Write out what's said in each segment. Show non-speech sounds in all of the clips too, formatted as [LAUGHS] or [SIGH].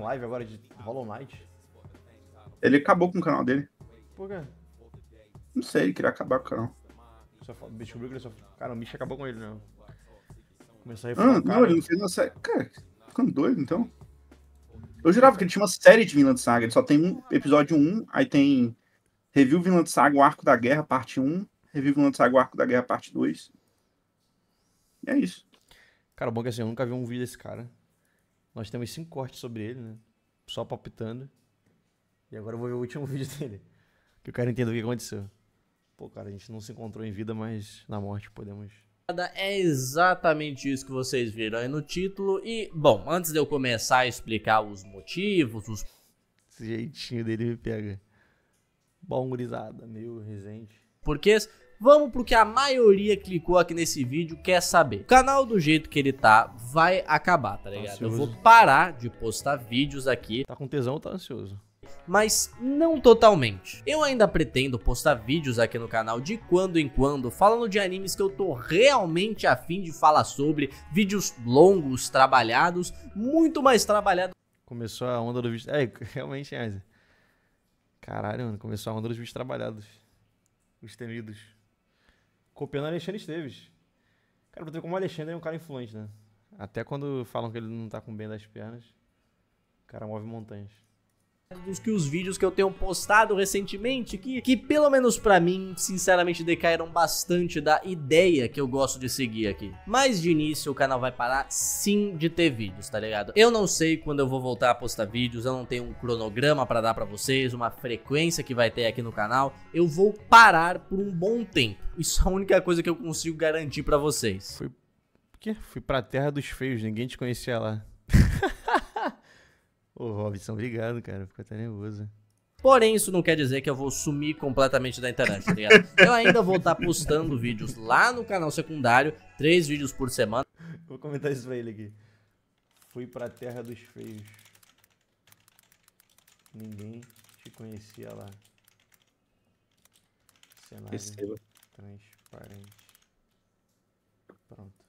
fazendo live agora de Hollow Knight. Ele acabou com o canal dele. Por quê? Não sei, ele queria acabar com o canal. Só descobriu que ele só. Cara, o bicho acabou com ele, não. Né? Começou a reformar. Ah, não, ele né? não fez uma série. Cara, ficando doido então. Eu jurava que ele tinha uma série de Vinland Saga. Ele só tem um episódio 1, aí tem Review Vinland Saga, o Arco da Guerra, parte 1. Review Vinland Saga, o Arco da Guerra, parte 2. E é isso. Cara, bom é que assim, eu nunca vi um vídeo desse cara. Nós temos cinco cortes sobre ele, né? Só palpitando. E agora eu vou ver o último [LAUGHS] vídeo dele. Que eu quero entender o que aconteceu. Pô, cara, a gente não se encontrou em vida, mas na morte podemos é exatamente isso que vocês viram aí no título. E, bom, antes de eu começar a explicar os motivos, os. Esse jeitinho dele me pega. Bom, gurizada, meio resente. Porque Vamos pro que a maioria clicou aqui nesse vídeo quer saber. O canal do jeito que ele tá vai acabar, tá ligado? Ansioso. Eu vou parar de postar vídeos aqui. Tá com tesão ou tá ansioso? mas não totalmente. Eu ainda pretendo postar vídeos aqui no canal de quando em quando, falando de animes que eu tô realmente afim de falar sobre, vídeos longos, trabalhados, muito mais trabalhados. Começou a onda do vídeo. É, [LAUGHS] realmente, é. Caralho, mano, começou a onda dos vídeos trabalhados. Os temidos copiando Alexandre Esteves. Cara, pra ter como o Alexandre é um cara influente, né? Até quando falam que ele não tá com bem das pernas, o cara move montanhas dos que os vídeos que eu tenho postado recentemente, que, que pelo menos para mim, sinceramente, decaíram bastante da ideia que eu gosto de seguir aqui. Mas de início o canal vai parar sim de ter vídeos, tá ligado? Eu não sei quando eu vou voltar a postar vídeos, eu não tenho um cronograma para dar para vocês, uma frequência que vai ter aqui no canal. Eu vou parar por um bom tempo. Isso é a única coisa que eu consigo garantir para vocês. Fui... Que? Fui pra terra dos feios, ninguém te conhecia lá. Ô, Robson, obrigado, cara. Fico até nervoso. Porém, isso não quer dizer que eu vou sumir completamente da internet, tá ligado? [LAUGHS] eu ainda vou estar tá postando vídeos lá no canal secundário, três vídeos por semana. Vou comentar isso pra ele aqui. Fui pra terra dos feios. Ninguém te conhecia lá. Cenário transparente. Pronto.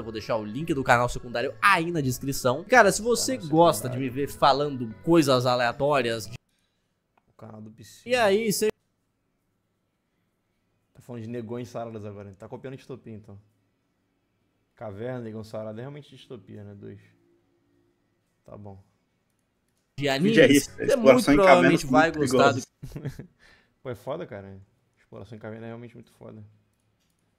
Vou deixar o link do canal secundário aí na descrição. Cara, se você canal gosta de me ver falando coisas aleatórias. De... O canal do Piscina. E aí, você. Tá falando de negões saradas agora. Né? Tá copiando distopia então. Caverna, negão sarada. É realmente distopia, né? Dois. Tá bom. De é animes, né? é isso, você muito provavelmente vai muito gostar do. [LAUGHS] Pô, é foda, cara. Exploração em caverna é realmente muito foda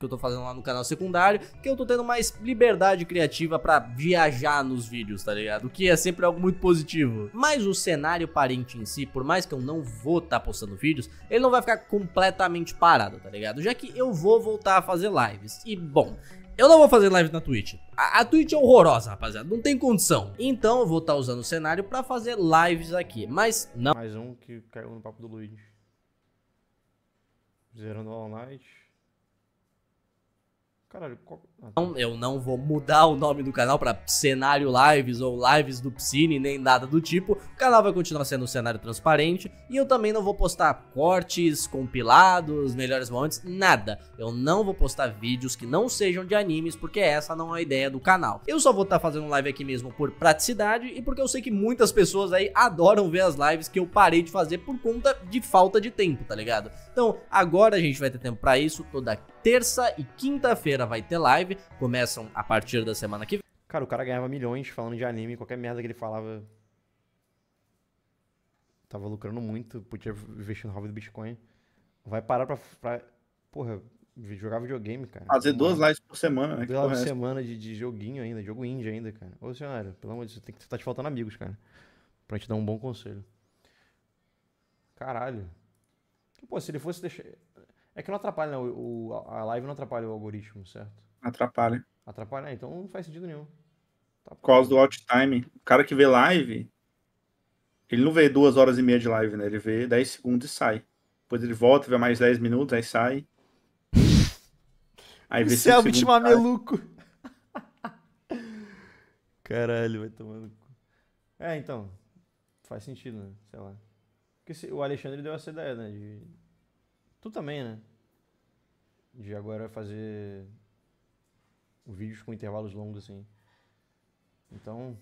que eu tô fazendo lá no canal secundário, que eu tô tendo mais liberdade criativa para viajar nos vídeos, tá ligado? O que é sempre algo muito positivo. Mas o cenário parente em si, por mais que eu não vou estar tá postando vídeos, ele não vai ficar completamente parado, tá ligado? Já que eu vou voltar a fazer lives. E bom, eu não vou fazer live na Twitch. A, a Twitch é horrorosa, rapaziada. Não tem condição. Então eu vou estar tá usando o cenário para fazer lives aqui. Mas não. Mais um que caiu no papo do Luigi. Zerando All Night. から Não, eu não vou mudar o nome do canal para Cenário Lives ou Lives do Psine, nem nada do tipo. O canal vai continuar sendo um cenário transparente e eu também não vou postar cortes, compilados, melhores momentos, nada. Eu não vou postar vídeos que não sejam de animes, porque essa não é a ideia do canal. Eu só vou estar tá fazendo live aqui mesmo por praticidade e porque eu sei que muitas pessoas aí adoram ver as lives que eu parei de fazer por conta de falta de tempo, tá ligado? Então, agora a gente vai ter tempo para isso. Toda terça e quinta-feira vai ter live live, começam a partir da semana que vem. Cara, o cara ganhava milhões falando de anime, qualquer merda que ele falava. Tava lucrando muito, podia investir no hobby do Bitcoin. Vai parar pra. pra porra, jogar videogame, cara. Fazer duas lives por semana, né? Duas lives é por semana de, de joguinho ainda, jogo indie ainda, cara. Ô, senhora, pelo amor de Deus, tem que, tá te faltando amigos, cara. Pra te dar um bom conselho. Caralho. Pô, se ele fosse deixar. É que não atrapalha, né? O, a live não atrapalha o algoritmo, certo? Atrapalha. Atrapalha, ah, então não faz sentido nenhum. Tá Por causa do out time. O cara que vê live, ele não vê duas horas e meia de live, né? Ele vê 10 segundos e sai. Depois ele volta, vê mais 10 minutos, aí sai. [LAUGHS] Aí vê Isso é segundos, maluco. [LAUGHS] Caralho, vai tomando. É, então. Faz sentido, né? Sei lá. Porque se, o Alexandre deu essa ideia, né? De... Tu também, né? De agora fazer vídeos com intervalos longos, assim. Então.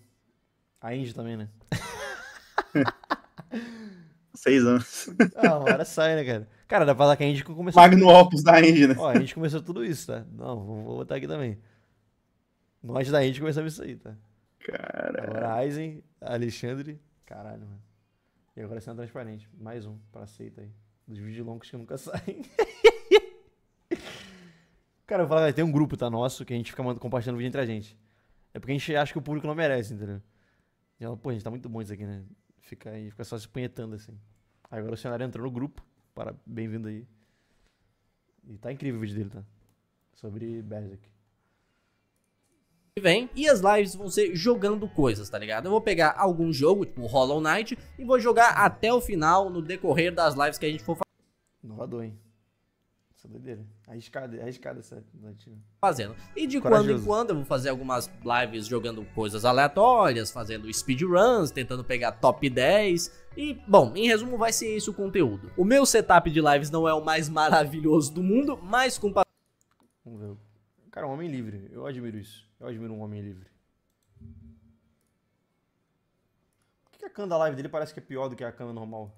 A Indy também, né? [LAUGHS] Seis anos. Ah, uma hora sai, né, cara? Cara, dá pra falar que a Indy começou. Magno tudo... Opus da Indy, né? Ó, a gente começou tudo isso, tá? Não, vou botar aqui também. Nós da Indy começamos isso aí, tá? Caralho. Agora Aizen, Alexandre. Caralho, mano. E agora sendo é transparente. Mais um pra aceita aí. Dos vídeos longos que nunca [LAUGHS] saem. Cara, eu vou tem um grupo, tá? Nosso, que a gente fica compartilhando vídeo entre a gente. É porque a gente acha que o público não merece, entendeu? E ela, pô, a gente tá muito bom isso aqui, né? Fica aí, fica só se punhetando assim. Aí agora o cenário entrou no grupo. Para, bem-vindo aí. E tá incrível o vídeo dele, tá? Sobre Berserk vem. E as lives vão ser jogando coisas, tá ligado? Eu vou pegar algum jogo, tipo Hollow Knight, e vou jogar até o final no decorrer das lives que a gente for fazer. Inovador, hein? Isso é doideira. Arriscada, essa tentativa. Fazendo. E de Corajoso. quando em quando eu vou fazer algumas lives jogando coisas aleatórias, fazendo speedruns, tentando pegar top 10. E, bom, em resumo, vai ser esse o conteúdo. O meu setup de lives não é o mais [LAUGHS] maravilhoso do mundo, mas com. Vamos ver. Cara, um homem livre. Eu admiro isso. Eu admiro um homem livre. Por que a cana da live dele parece que é pior do que a cana normal?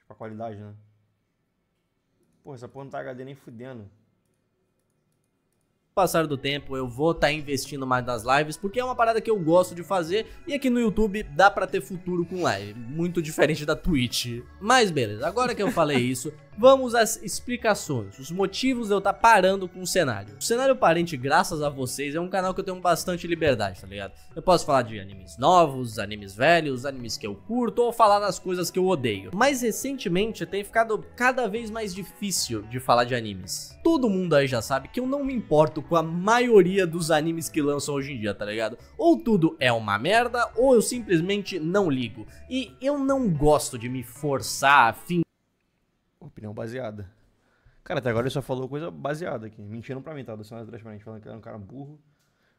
Tipo, a qualidade, né? Pô, essa porra não tá HD nem fudendo. Passar do tempo, eu vou estar tá investindo mais nas lives, porque é uma parada que eu gosto de fazer e aqui no YouTube dá para ter futuro com live, muito diferente da Twitch. Mas beleza, agora que eu falei [LAUGHS] isso, Vamos às explicações, os motivos de eu estar tá parando com o cenário. O cenário parente, graças a vocês, é um canal que eu tenho bastante liberdade, tá ligado? Eu posso falar de animes novos, animes velhos, animes que eu curto ou falar das coisas que eu odeio. Mas recentemente tem ficado cada vez mais difícil de falar de animes. Todo mundo aí já sabe que eu não me importo com a maioria dos animes que lançam hoje em dia, tá ligado? Ou tudo é uma merda, ou eu simplesmente não ligo. E eu não gosto de me forçar a fim Opinião baseada. Cara, até agora ele só falou coisa baseada aqui. Mentiram pra mim, tá? Sendo transparente, falando que era um cara burro,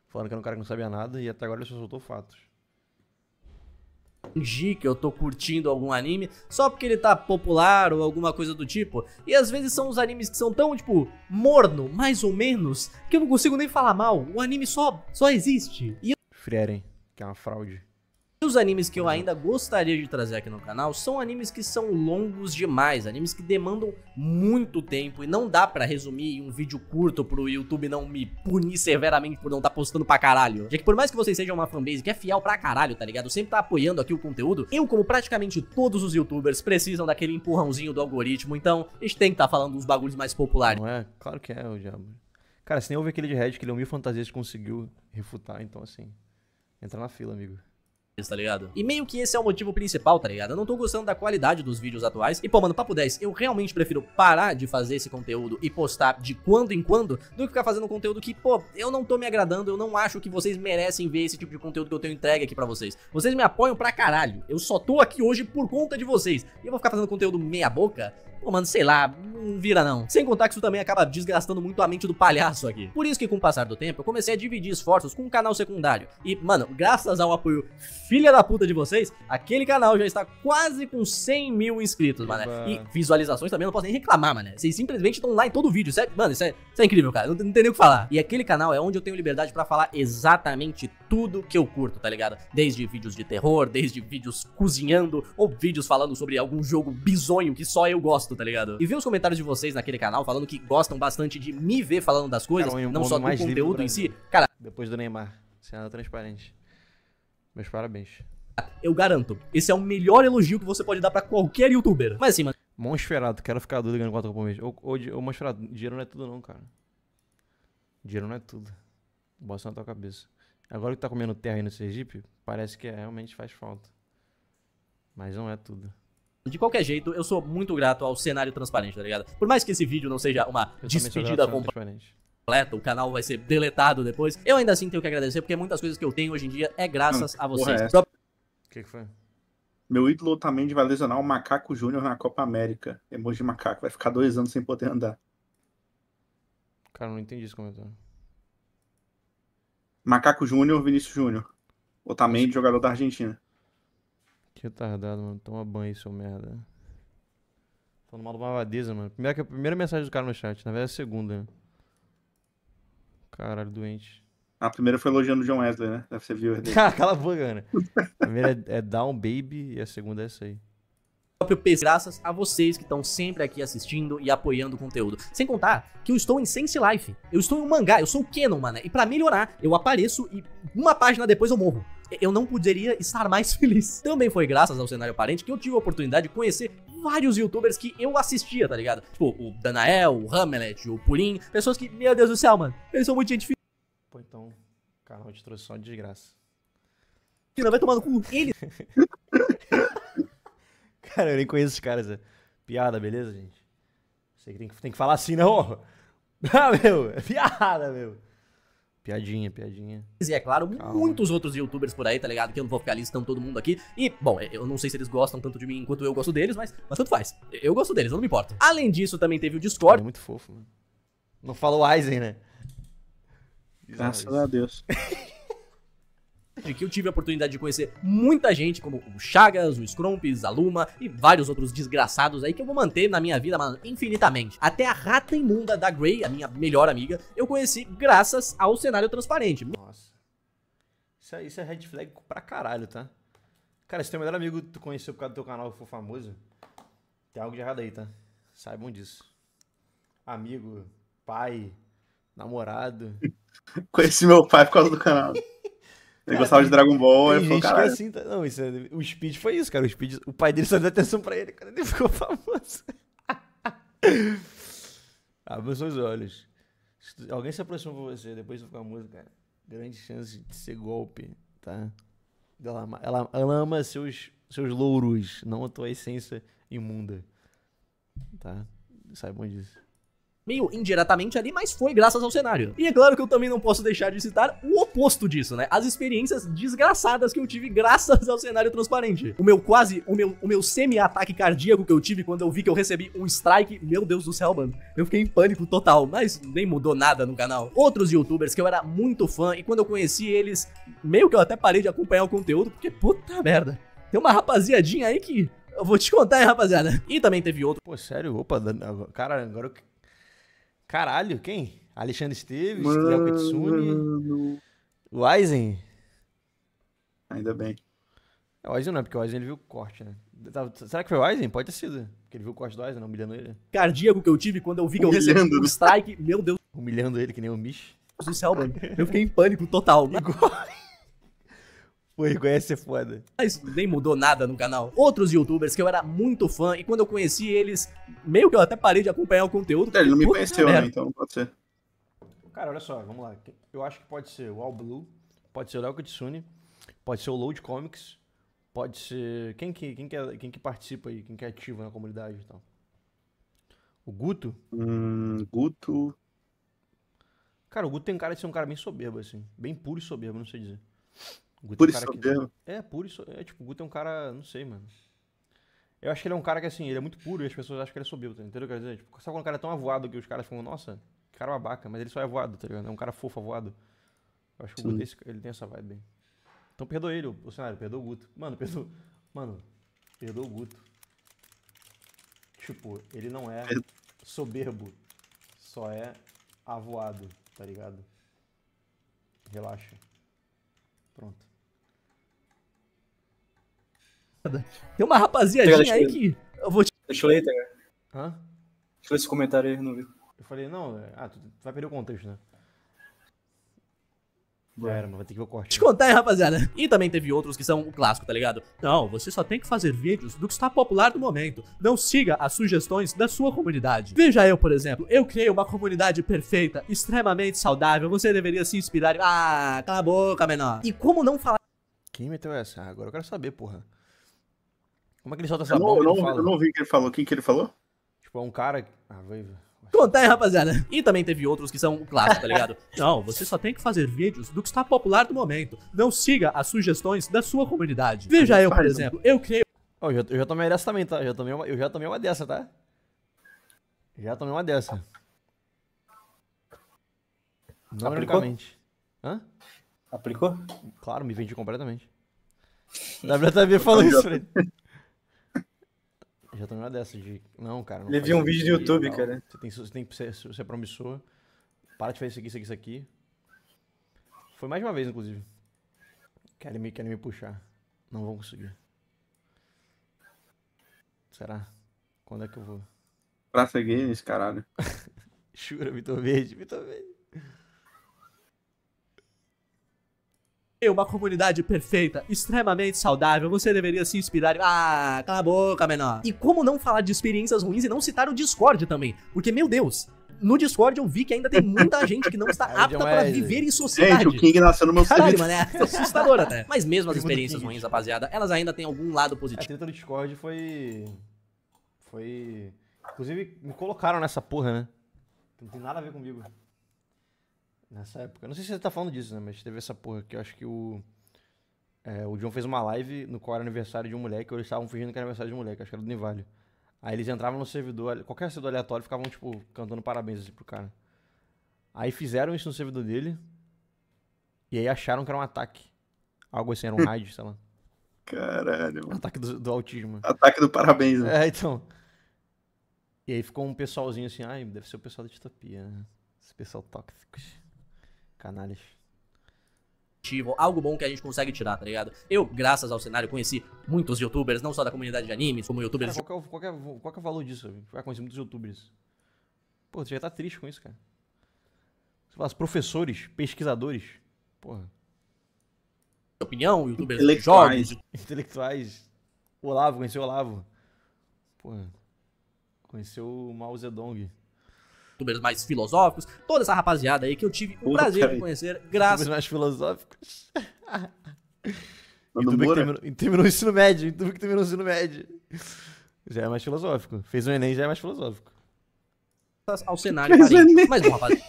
falando que era um cara que não sabia nada, e até agora ele só soltou fatos. Fingi que eu tô curtindo algum anime só porque ele tá popular ou alguma coisa do tipo. E às vezes são os animes que são tão, tipo, morno, mais ou menos, que eu não consigo nem falar mal. O anime só, só existe. E... Frieren, que é uma fraude os animes que eu uhum. ainda gostaria de trazer aqui no canal são animes que são longos demais, animes que demandam muito tempo e não dá para resumir em um vídeo curto pro YouTube não me punir severamente por não estar tá postando pra caralho. Já que por mais que vocês sejam uma fanbase que é fiel pra caralho, tá ligado? Sempre tá apoiando aqui o conteúdo, eu como praticamente todos os youtubers precisam daquele empurrãozinho do algoritmo, então a gente tem que estar tá falando dos bagulhos mais populares. Não é? Claro que é, o diabo. Cara, se nem houve aquele de Red que ele é um mil fantasias conseguiu refutar, então assim, entra na fila, amigo tá ligado? E meio que esse é o motivo principal, tá ligado? Eu não tô gostando da qualidade dos vídeos atuais. E, pô, mano, papo 10, eu realmente prefiro parar de fazer esse conteúdo e postar de quando em quando do que ficar fazendo conteúdo que, pô, eu não tô me agradando, eu não acho que vocês merecem ver esse tipo de conteúdo que eu tenho entregue aqui para vocês. Vocês me apoiam pra caralho. Eu só tô aqui hoje por conta de vocês. E eu vou ficar fazendo conteúdo meia boca? Pô, mano, sei lá, não vira não. Sem contar que isso também acaba desgastando muito a mente do palhaço aqui. Por isso que com o passar do tempo, eu comecei a dividir esforços com um canal secundário. E, mano, graças ao apoio filha da puta de vocês, aquele canal já está quase com 100 mil inscritos, mano. E visualizações também, não posso nem reclamar, mano. Vocês simplesmente estão lá em todo o vídeo, certo? É, mano, isso é, isso é incrível, cara. Não, não tem nem o que falar. E aquele canal é onde eu tenho liberdade para falar exatamente tudo que eu curto, tá ligado? Desde vídeos de terror, desde vídeos cozinhando, ou vídeos falando sobre algum jogo bizonho que só eu gosto, tá ligado? E ver os comentários de vocês naquele canal falando que gostam bastante de me ver falando das coisas, cara, não só do conteúdo em si. Cara, depois do Neymar, sendo transparente. Meus parabéns. Eu garanto, esse é o melhor elogio que você pode dar para qualquer youtuber. Mas assim, mano. Monsferado, quero ficar doido ganhando 4 por mês. Ô, ô, Monsferado, dinheiro não é tudo, não, cara. Dinheiro não é tudo. Bota na tua cabeça. Agora que tá comendo terra aí no Sergipe, parece que é, realmente faz falta. Mas não é tudo. De qualquer jeito, eu sou muito grato ao cenário transparente, tá ligado? Por mais que esse vídeo não seja uma eu despedida completa completa, o canal vai ser deletado depois. Eu ainda assim tenho que agradecer, porque muitas coisas que eu tenho hoje em dia é graças Não, a vocês. É o que, que foi? Meu ídolo também vai lesionar o Macaco Júnior na Copa América. Emoji macaco. Vai ficar dois anos sem poder andar. Cara, não entendi esse comentário. Macaco Júnior, Vinícius Júnior. Otamendi, jogador da Argentina. Que retardado, mano. Toma banho, seu merda. Tô numa malvadeza, mano. Primeira, primeira mensagem do cara no chat. Na verdade, é a segunda, né? Caralho, doente. A primeira foi elogiando o John Wesley, né? Deve ser viu. É dele. [LAUGHS] Cala a boca, né? A primeira é, é, Down Baby e a segunda é essa aí próprio graças a vocês que estão sempre aqui assistindo e apoiando o conteúdo. Sem contar que eu estou em Sense Life, eu estou em um mangá, eu sou o Kenon, mano, e para melhorar, eu apareço e uma página depois eu morro eu não poderia estar mais [LAUGHS] feliz. Também foi graças ao cenário parente que eu tive a oportunidade de conhecer vários youtubers que eu assistia, tá ligado? Tipo, o Danael, o Hamlet, o Purim, pessoas que, meu Deus do céu, mano, eles são muito gente fina. Pô, então, Carlão te trouxe só de desgraça. não vai tomando cu. Ele. [LAUGHS] cara, eu nem conheço esses caras. É. Piada, beleza, gente? Você tem que, tem que falar assim, não? [LAUGHS] Ah, meu, é piada, meu. Piadinha, piadinha. E é claro, Calma. muitos outros youtubers por aí, tá ligado? Que eu não vou ficar listando todo mundo aqui. E, bom, é, eu não sei se eles gostam tanto de mim quanto eu gosto deles, mas, mas tanto faz. Eu gosto deles, eu não me importo. Além disso, também teve o Discord. É muito fofo, mano. Não falou Eisen, né? Graças a Deus. [LAUGHS] de que eu tive a oportunidade de conhecer muita gente, como o Chagas, o Scrumpis, a Luma e vários outros desgraçados aí que eu vou manter na minha vida, mano, infinitamente. Até a rata imunda da Grey, a minha melhor amiga, eu conheci graças ao cenário transparente. Nossa. Isso é, isso é red flag pra caralho, tá? Cara, se teu melhor amigo tu conheceu por causa do teu canal e for famoso, tem algo de errado aí, tá? Saibam disso. Amigo, pai, namorado. [LAUGHS] Conheci meu pai por causa do canal. Ele cara, gostava tem, de Dragon Ball, ele falou, cara. É assim, tá... Não, isso, é, o Speed foi isso, cara. O Speed, o pai dele só deu atenção pra ele, cara. Ele [LAUGHS] ficou famoso. [LAUGHS] Abra seus olhos. Se alguém se aproxima pra você, depois de ficar música, cara. Grande chance de ser golpe, tá? Ela, ela, ela ama seus, seus louros, não a tua essência imunda. Tá? Saibam disso meio indiretamente ali, mas foi graças ao cenário. E é claro que eu também não posso deixar de citar o oposto disso, né? As experiências desgraçadas que eu tive graças ao cenário transparente. O meu quase, o meu, o meu semi-ataque cardíaco que eu tive quando eu vi que eu recebi um strike, meu Deus do céu, mano. Eu fiquei em pânico total, mas nem mudou nada no canal. Outros youtubers que eu era muito fã e quando eu conheci eles, meio que eu até parei de acompanhar o conteúdo, porque puta merda. Tem uma rapaziadinha aí que eu vou te contar, hein, rapaziada. E também teve outro. Pô, sério? Opa, cara, agora eu Caralho, quem? Alexandre Esteves, Léo Kitsune, o Aizen. Ainda bem. É o Aizen não, é porque o Aizen ele viu o corte, né? Tá, será que foi o Aizen? Pode ter sido. Porque ele viu o corte do Aizen, não, humilhando ele. Cardíaco que eu tive quando eu vi que eu strike, meu Deus. Humilhando ele que nem o Mish. do céu, mano. Eu fiquei em pânico total. [LAUGHS] Igual... Pô, reconhece ia é foda. Mas ah, nem mudou nada no canal. Outros youtubers que eu era muito fã e quando eu conheci eles, meio que eu até parei de acompanhar o conteúdo. ele não me conheceu, né? Então pode ser. Cara, olha só, vamos lá. Eu acho que pode ser o All Blue, pode ser o Léo Kitsune, pode ser o Load Comics, pode ser. Quem que, quem que, é, quem que participa aí, quem que é ativo na comunidade e tal? O Guto? Hum, Guto. Cara, o Guto tem cara de ser um cara bem soberbo, assim. Bem puro e soberbo, não sei dizer. Guto puro é, um cara que... é, puro isso. É, tipo, o Guto é um cara, não sei, mano. Eu acho que ele é um cara que, assim, ele é muito puro e as pessoas acham que ele é soberbo, tá entendeu? Quer dizer, tipo, sabe quando o cara é tão avoado que os caras ficam, nossa, cara babaca, mas ele só é avoado, tá ligado? É um cara fofo, avoado. Eu acho que Sim. o Guto, é esse, ele tem essa vibe aí. Então perdoa ele, o cenário, perdoa o Guto. Mano, perdoa. Mano, perdoa o Guto. Tipo, ele não é soberbo, só é avoado, tá ligado? Relaxa. Pronto. Tem uma rapaziadinha aí que. Eu vou te. Deixa eu ler, tá Hã? Deixa eu ler esse comentário aí, não viu? Eu falei, não, é, ah, tu vai perder o contexto, né? Já era, mas vai ter que ver o corte. Te contar, aí, rapaziada. E também teve outros que são o clássico, tá ligado? Não, você só tem que fazer vídeos do que está popular no momento. Não siga as sugestões da sua comunidade. Veja eu, por exemplo. Eu criei uma comunidade perfeita, extremamente saudável. Você deveria se inspirar. Ah, cala a boca, menor. E como não falar. Quem meteu essa? Ah, agora eu quero saber, porra. Como é que ele solta essa eu não, Eu não, eu não vi o que ele falou. Quem que ele falou? Tipo, é um cara. Ah, vai. Contar, aí, rapaziada. E também teve outros que são um clássico, tá ligado? [LAUGHS] Não, você só tem que fazer vídeos do que está popular no momento. Não siga as sugestões da sua comunidade. Veja eu, por exemplo, eu criei. Oh, eu, já, tomei dessa também, tá? Eu já tomei uma, eu já tomei uma dessa, tá? Já tomei uma dessa. Não Aplicou? Hã? Aplicou? Claro, me vendi completamente. [LAUGHS] WTV então falou isso, Fred. Já tô numa dessa de. Não, cara. Não Levei um vídeo no YouTube, cara. Você tem, você tem que ser, você é promissor. Para de fazer isso aqui, isso aqui, isso aqui. Foi mais de uma vez, inclusive. Querem me, querem me puxar. Não vão conseguir. Será? Quando é que eu vou? Pra seguir nesse caralho. [LAUGHS] Jura, Vitor Verde, Vitor Verde. é uma comunidade perfeita, extremamente saudável, você deveria se inspirar. Ah, cala a boca, menor. E como não falar de experiências ruins e não citar o Discord também? Porque, meu Deus, no Discord eu vi que ainda tem muita [LAUGHS] gente que não está é, apta para é viver em sociedade. Gente, o King nasceu no meu Caralho, mano, é assustador até. Mas mesmo as experiências ruins, rapaziada, elas ainda têm algum lado positivo. A treta do Discord foi. Foi. Inclusive, me colocaram nessa porra, né? Não tem nada a ver comigo. Nessa época. Não sei se você tá falando disso, né? Mas teve essa porra que eu acho que o. É, o John fez uma live no qual era aniversário de um moleque, ou eles estavam fingindo que era aniversário de um moleque, acho que era do Nivalho. Aí eles entravam no servidor, qualquer servidor aleatório, ficavam, tipo, cantando parabéns assim, pro cara. Aí fizeram isso no servidor dele, e aí acharam que era um ataque. Algo assim, era um raid, sei lá. Caralho. Mano. Ataque do, do, autismo. Ataque do parabéns, né? É, então. E aí ficou um pessoalzinho assim, ai, deve ser o pessoal da distopia, né? Esse pessoal tóxico. Canalhas. Algo bom que a gente consegue tirar, tá ligado? Eu, graças ao cenário, conheci muitos youtubers, não só da comunidade de animes, como youtubers. Cara, qual, é o, é, qual é o valor disso? Vai conhecer muitos youtubers. Pô, você já tá triste com isso, cara. Você fala, professores, pesquisadores. Porra. Opinião, youtubers intelectuais. Intelectuais. Olavo, conheceu o Olavo. Porra. Conheceu o Mao Zedong youtubers mais filosóficos, toda essa rapaziada aí que eu tive o prazer de conhecer, graças. Youtubers mais filosóficos. [LAUGHS] youtuber que terminou, terminou o ensino médio, YouTube que terminou o ensino médio. Já é mais filosófico. Fez o Enem, já é mais filosófico. Ao cenário. Mas bom, rapaziada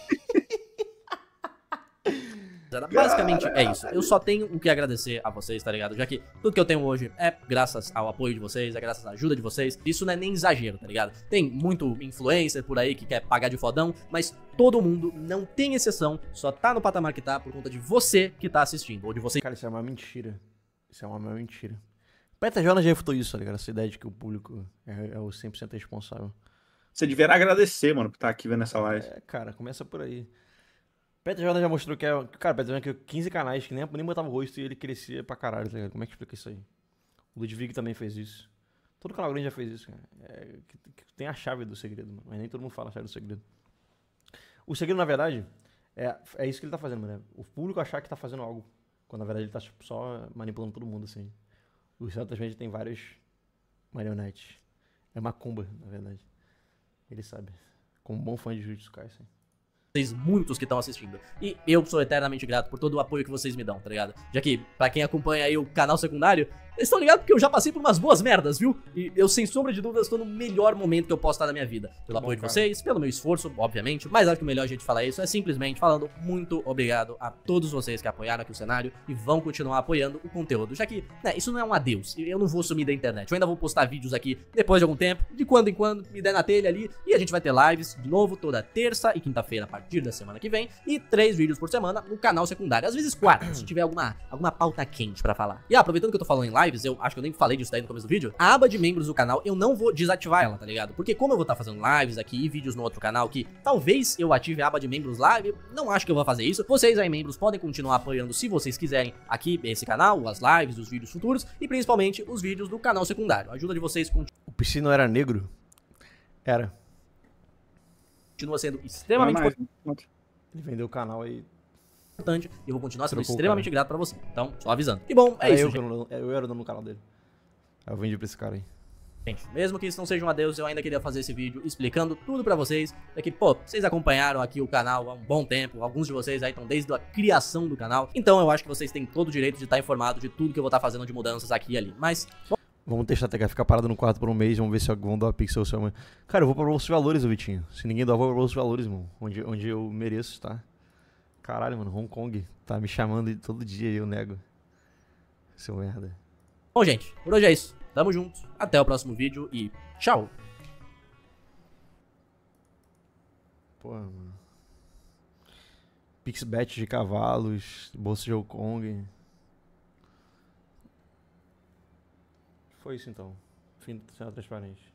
basicamente é isso. Eu só tenho o que agradecer a vocês, tá ligado? Já que tudo que eu tenho hoje é graças ao apoio de vocês, é graças à ajuda de vocês. Isso não é nem exagero, tá ligado? Tem muito influencer por aí que quer pagar de fodão, mas todo mundo, não tem exceção, só tá no patamar que tá por conta de você que tá assistindo, ou de você. Cara, isso é uma mentira. Isso é uma mentira. Peter Jonas já refutou isso, tá ligado? Essa ideia de que o público é, é o 100% responsável. Você deverá agradecer, mano, por estar tá aqui vendo essa live. É, cara, começa por aí. Peter Jordan já mostrou que é. Cara, Peter Jordan é que 15 canais que nem, nem botava o rosto e ele crescia pra caralho, tá ligado? Como é que explica isso aí? O Ludwig também fez isso. Todo canal grande já fez isso, cara. É, que, que tem a chave do segredo, mano. Mas nem todo mundo fala a chave do segredo. O segredo, na verdade, é, é isso que ele tá fazendo, mano. Né? O público achar que tá fazendo algo. Quando na verdade ele tá tipo, só manipulando todo mundo, assim. O simplesmente tem vários marionetes. É macumba, na verdade. Ele sabe. Como um bom fã de Jujutsu Kaisen. Assim vocês muitos que estão assistindo. E eu sou eternamente grato por todo o apoio que vocês me dão, tá ligado? Já que, pra quem acompanha aí o canal secundário, Estou estão ligados porque eu já passei por umas boas merdas, viu? E eu, sem sombra de dúvidas, estou no melhor momento que eu posso estar na minha vida. Pelo Bom, apoio de vocês, pelo meu esforço, obviamente. Mas acho que o melhor jeito de falar isso é simplesmente falando muito obrigado a todos vocês que apoiaram aqui o cenário e vão continuar apoiando o conteúdo. Já que, né, isso não é um adeus. Eu não vou sumir da internet. Eu ainda vou postar vídeos aqui depois de algum tempo, de quando em quando, me der na telha ali. E a gente vai ter lives de novo toda terça e quinta-feira a partir da semana que vem. E três vídeos por semana no canal secundário. Às vezes quatro, se tiver alguma, alguma pauta quente para falar. E ah, aproveitando que eu tô falando em live, lives, eu acho que eu nem falei disso daí no começo do vídeo, a aba de membros do canal eu não vou desativar ela, tá ligado? Porque como eu vou estar tá fazendo lives aqui e vídeos no outro canal que talvez eu ative a aba de membros live, não acho que eu vou fazer isso. Vocês aí, membros, podem continuar apoiando se vocês quiserem aqui esse canal, as lives, os vídeos futuros e principalmente os vídeos do canal secundário. A ajuda de vocês com... O piscino era negro? Era. Continua sendo extremamente... Ele vendeu o canal aí importante e eu vou continuar sendo Trocou, extremamente grato pra você. Então, só avisando. E bom, é isso. Eu, eu, era o nome do canal dele. Eu vendi pra esse cara aí. Gente, mesmo que isso não seja um adeus, eu ainda queria fazer esse vídeo explicando tudo para vocês. É que, pô, vocês acompanharam aqui o canal há um bom tempo, alguns de vocês aí estão desde a criação do canal. Então eu acho que vocês têm todo o direito de estar informado de tudo que eu vou estar fazendo de mudanças aqui e ali. Mas. Vamos testar até que ficar parado no quarto por um mês, vamos ver se vão dar pixel ou se amanhã. Cara, eu vou para os valores, Vitinho. Se ninguém dá, eu vou para os valores, mano. Onde, onde eu mereço, tá? Caralho, mano, Hong Kong tá me chamando todo dia e eu nego. Seu merda. Bom, gente, por hoje é isso. Tamo junto. Até o próximo vídeo e tchau. Pô, mano. Pixbet de cavalos, bolsa de Hong Kong. Foi isso então. Fim do cenário transparente.